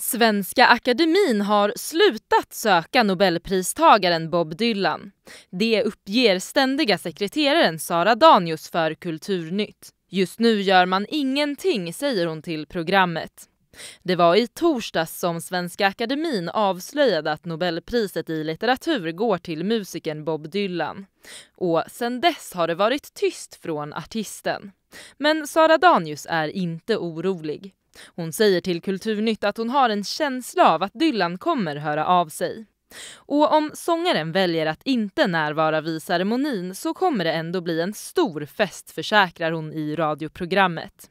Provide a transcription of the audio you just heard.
Svenska Akademin har slutat söka nobelpristagaren Bob Dylan. Det uppger ständiga sekreteraren Sara Danius för Kulturnytt. Just nu gör man ingenting, säger hon till programmet. Det var i torsdags som Svenska Akademin avslöjade att Nobelpriset i litteratur går till musikern Bob Dylan. Och sen dess har det varit tyst från artisten. Men Sara Danius är inte orolig. Hon säger till Kulturnytt att hon har en känsla av att Dylan kommer höra av sig. Och om sångaren väljer att inte närvara vid ceremonin så kommer det ändå bli en stor fest försäkrar hon i radioprogrammet.